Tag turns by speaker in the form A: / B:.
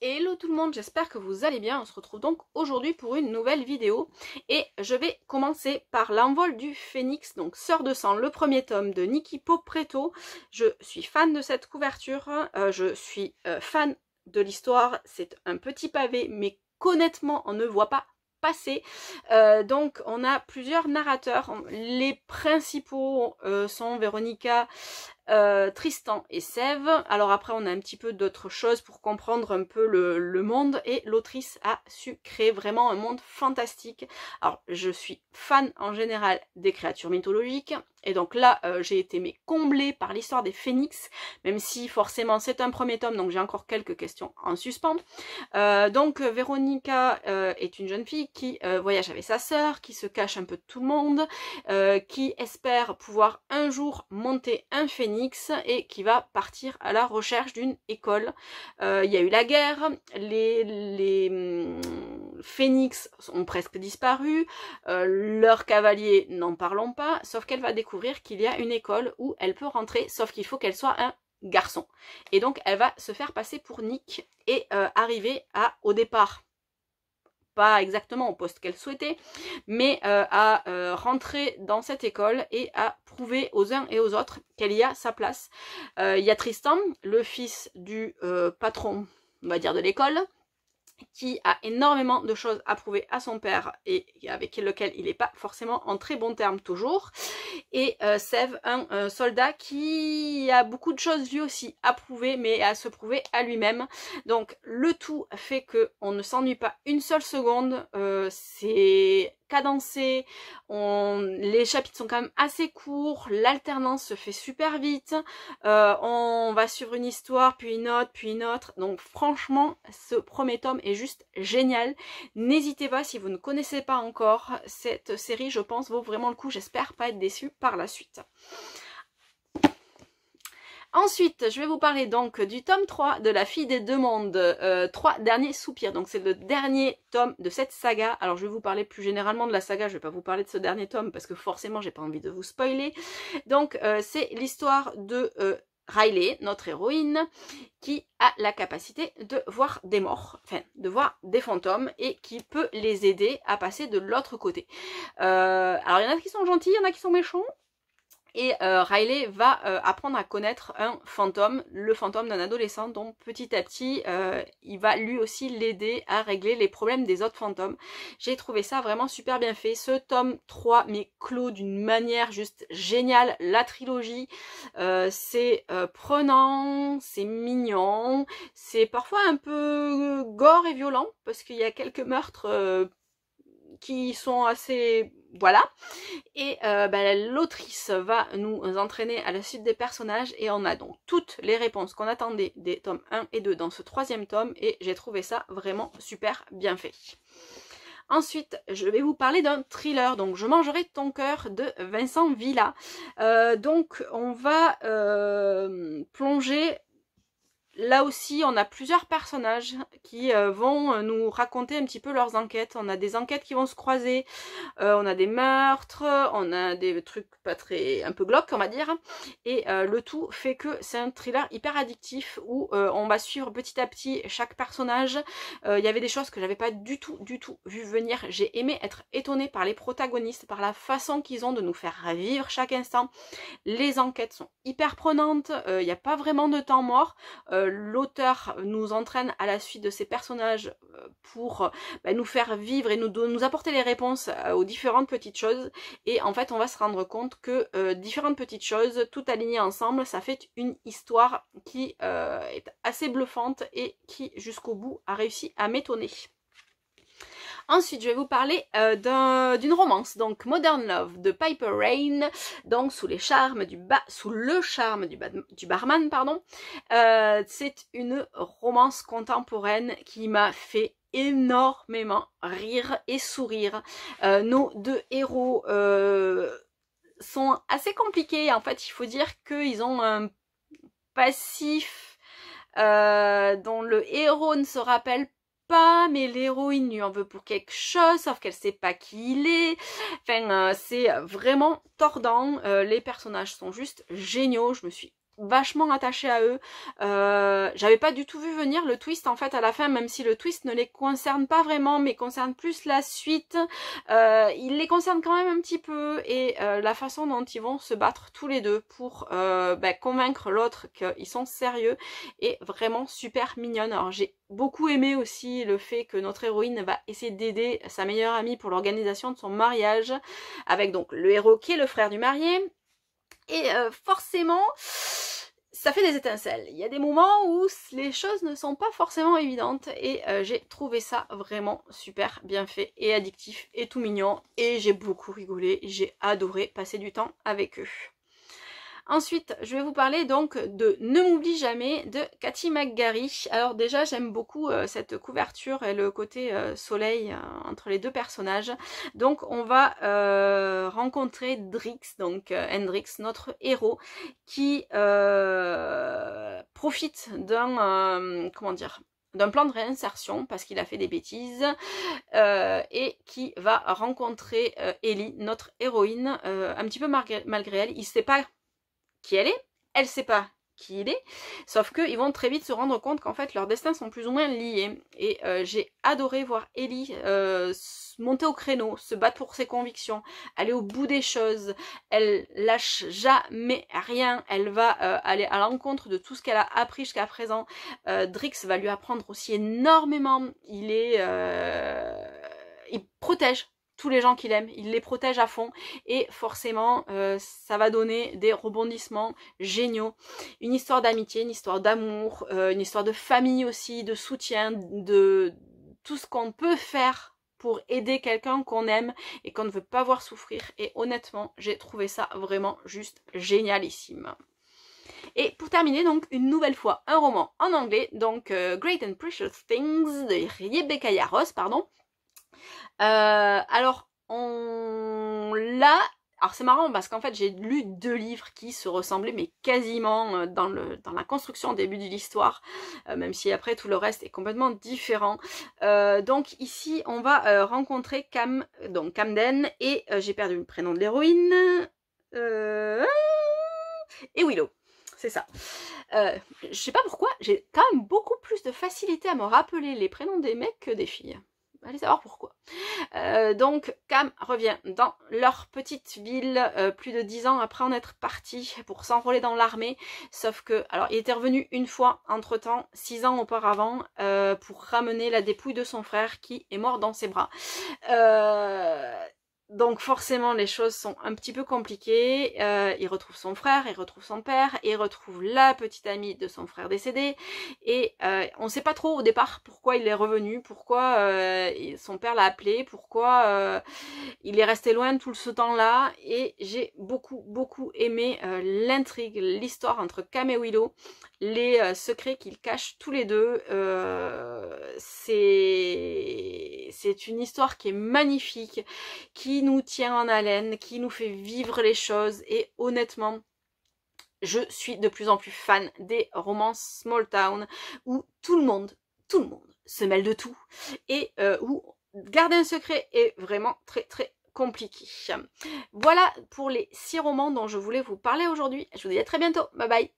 A: Hello tout le monde, j'espère que vous allez bien. On se retrouve donc aujourd'hui pour une nouvelle vidéo et je vais commencer par l'envol du phénix, donc Sœur de sang, le premier tome de Niki Popreto Je suis fan de cette couverture, euh, je suis euh, fan de l'histoire, c'est un petit pavé mais qu'honnêtement on ne voit pas passer euh, donc on a plusieurs narrateurs. Les principaux sont Véronica euh, Tristan et Sève. Alors après, on a un petit peu d'autres choses pour comprendre un peu le, le monde. Et l'autrice a su créer vraiment un monde fantastique. Alors, je suis fan en général des créatures mythologiques. Et donc là, euh, j'ai été mais comblée par l'histoire des phénix, même si forcément c'est un premier tome, donc j'ai encore quelques questions en suspens. Euh, donc euh, Véronica est une jeune fille qui voyage avec sa sœur, qui se cache un peu de tout le monde, qui espère pouvoir un jour monter un phénix et qui va partir à la recherche d'une école. Il y a eu la guerre, les hum, phénix ont presque disparu, euh, leur leurs cavaliers n'en parlons pas, sauf qu'elle va découvrir qu'il y a une école où elle peut rentrer, sauf qu'il faut qu'elle soit un garçon. Et donc elle va se faire passer pour Nick et euh, arriver à au départ pas exactement au poste qu'elle souhaitait, mais euh, à rentrer dans cette école et à prouver aux uns et aux autres qu'elle y a sa place. Il y a Tristan, le fils du patron, on va dire, de l'école, qui a énormément de choses à prouver à son père et avec lequel il n'est pas forcément en très bon terme toujours. Et euh, un euh, soldat qui a beaucoup de choses lui aussi à prouver, mais à se prouver à lui-même. Donc le tout fait que on ne s'ennuie pas une seule seconde. Euh, c'est Cadencé, on... les chapitres sont quand même assez courts, l'alternance se fait super vite, euh, on va suivre une histoire, puis une autre, puis une autre. Donc franchement, ce premier tome est juste génial. N'hésitez pas si vous ne connaissez pas encore cette série, je pense vaut vraiment le coup, j'espère pas être déçu par la suite. Ensuite, je vais vous parler donc du tome 3 de La fille des deux mondes, 3 euh, derniers soupirs. Donc c'est le dernier tome de cette saga. Alors je vais vous parler plus généralement de la saga, je vais pas vous parler de ce dernier tome parce que forcément j'ai pas envie de vous spoiler. Donc euh, c'est l'histoire de euh, Riley, notre héroïne, qui a la capacité de voir des morts, enfin de voir des fantômes et qui peut les aider à passer de l'autre côté. alors il y en a qui sont gentils, il y en a qui sont méchants, et euh, Riley va euh, apprendre à connaître un fantôme, le fantôme d'un adolescent, dont petit à petit, euh, il va lui aussi l'aider à régler les problèmes des autres fantômes. J'ai trouvé ça vraiment super bien fait. Ce tome 3, mais clos d'une manière juste géniale. La trilogie, c'est prenant, c'est mignon, c'est parfois un peu gore et violent, parce qu'il y a quelques meurtres qui sont assez... Voilà. Et euh, ben, l'autrice va nous entraîner à la suite des personnages et on a donc toutes les réponses qu'on attendait des tomes 1 et 2 dans ce troisième tome et j'ai trouvé ça vraiment super bien fait. Ensuite, je vais vous parler d'un thriller, donc Je mangerai ton cœur de Vincent Villa. Euh, donc, on va euh, plonger Là aussi, on a plusieurs personnages qui euh, vont euh, nous raconter un petit peu leurs enquêtes. On a des enquêtes qui vont se croiser, euh, on a des meurtres, on a des trucs pas très... un peu glauques, on va dire. Et le tout fait que c'est un thriller hyper addictif où on va suivre petit à petit chaque personnage. Il y avait des choses que j'avais pas du tout, du tout vu venir. J'ai aimé être étonnée par les protagonistes, par la façon qu'ils ont de nous faire vivre chaque instant. Les enquêtes sont hyper prenantes, il n'y a pas vraiment de temps mort l'auteur nous entraîne à la suite de ces personnages euh, pour euh, bah, nous faire vivre et nous, apporter les réponses euh, aux différentes petites choses. Et en fait, on va se rendre compte que différentes petites choses, tout alignées ensemble, ça fait une histoire qui est assez bluffante et qui, jusqu'au bout, a réussi à m'étonner. Ensuite, je vais vous parler euh, d'une romance, donc Modern Love de Piper Rain, donc sous les charmes du sous le charme du, du barman, pardon. Euh, c'est une romance contemporaine qui m'a fait énormément rire et sourire. Euh, nos deux héros sont assez compliqués. En fait, il faut dire qu'ils ont un passif dont le héros ne se rappelle pas pas, mais l'héroïne lui en veut pour quelque chose, sauf qu'elle sait pas qui il est. Enfin, euh, c'est vraiment tordant. Euh, les personnages sont juste géniaux. Je me suis vachement attaché à eux. Euh, J'avais pas du tout vu venir le twist en fait à la fin, même si le twist ne les concerne pas vraiment, mais concerne plus la suite. Euh, il les concerne quand même un petit peu et euh, la façon dont ils vont se battre tous les deux pour euh, ben, convaincre l'autre qu'ils sont sérieux est vraiment super mignonne. Alors j'ai beaucoup aimé aussi le fait que notre héroïne va essayer d'aider sa meilleure amie pour l'organisation de son mariage avec donc le héros qui est le frère du marié, et euh, forcément, ça fait des étincelles. Il y a des moments où les choses ne sont pas forcément évidentes et euh, j'ai trouvé ça vraiment super bien fait et addictif et tout mignon et j'ai beaucoup rigolé, j'ai adoré passer du temps avec eux. Ensuite, je vais vous parler donc de Ne m'oublie jamais de Cathy McGarry. Alors déjà, j'aime beaucoup euh, cette couverture et le côté euh, soleil euh, entre les deux personnages. Donc on va rencontrer Drix, donc Hendrix, notre héros, qui profite d'un... comment dire d'un plan de réinsertion parce qu'il a fait des bêtises et qui va rencontrer Ellie, notre héroïne, un petit peu malgré elle. Il ne sait pas qui elle est, elle sait pas qui il est, sauf qu'ils vont très vite se rendre compte qu'en fait leurs destins sont plus ou moins liés. Et euh, j'ai adoré voir Ellie euh, monter au créneau, se battre pour ses convictions, aller au bout des choses, elle lâche jamais rien, elle va euh, aller à l'encontre de tout ce qu'elle a appris jusqu'à présent. Drix va lui apprendre aussi énormément, il est... il protège tous les gens qu'il aime, il les protège à fond et forcément euh, ça va donner des rebondissements géniaux. Une histoire d'amitié, une histoire d'amour, euh, une histoire de famille aussi, de soutien, de tout ce qu'on peut faire pour aider quelqu'un qu'on aime et qu'on ne veut pas voir souffrir. Et honnêtement, j'ai trouvé ça vraiment juste génialissime. Et pour terminer, donc, une nouvelle fois, un roman en anglais, donc euh, Great and Precious Things de Rebecca Yaros, pardon. Euh, alors, on l'a... Alors c'est marrant parce qu'en fait j'ai lu deux livres qui se ressemblaient mais quasiment euh, dans, la construction au début de l'histoire, euh, même si après tout le reste est complètement différent. donc ici on va rencontrer Cam, donc Camden et j'ai perdu le prénom de l'héroïne ah, et Willow c'est ça. je sais pas pourquoi, j'ai quand même beaucoup plus de facilité à me rappeler les prénoms des mecs que des filles allez savoir pourquoi. Euh, donc Cam revient dans leur petite ville euh, plus de 10 ans après en être parti pour s'enrôler dans l'armée. Sauf que, alors il était revenu une fois entre temps, 6 ans auparavant, euh, pour ramener la dépouille de son frère qui est mort dans ses bras. Donc forcément les choses sont un petit peu compliquées. Euh, il retrouve son frère, il retrouve son père, il retrouve la petite amie de son frère décédé. Et euh, on ne sait pas trop au départ pourquoi il est revenu, pourquoi euh, son père l'a appelé, pourquoi il est resté loin tout ce temps-là. Et j'ai beaucoup beaucoup aimé l'intrigue, l'histoire entre Cam et Willow, les secrets qu'ils cachent tous les deux. C'est une histoire qui est magnifique, qui nous tient en haleine, qui nous fait vivre les choses. Et honnêtement, je suis de plus en plus fan des romans small town où tout le monde, tout le monde se mêle de tout et euh, où garder un secret est vraiment très très compliqué. Voilà pour les six romans dont je voulais vous parler aujourd'hui. Je vous dis à très bientôt. Bye bye.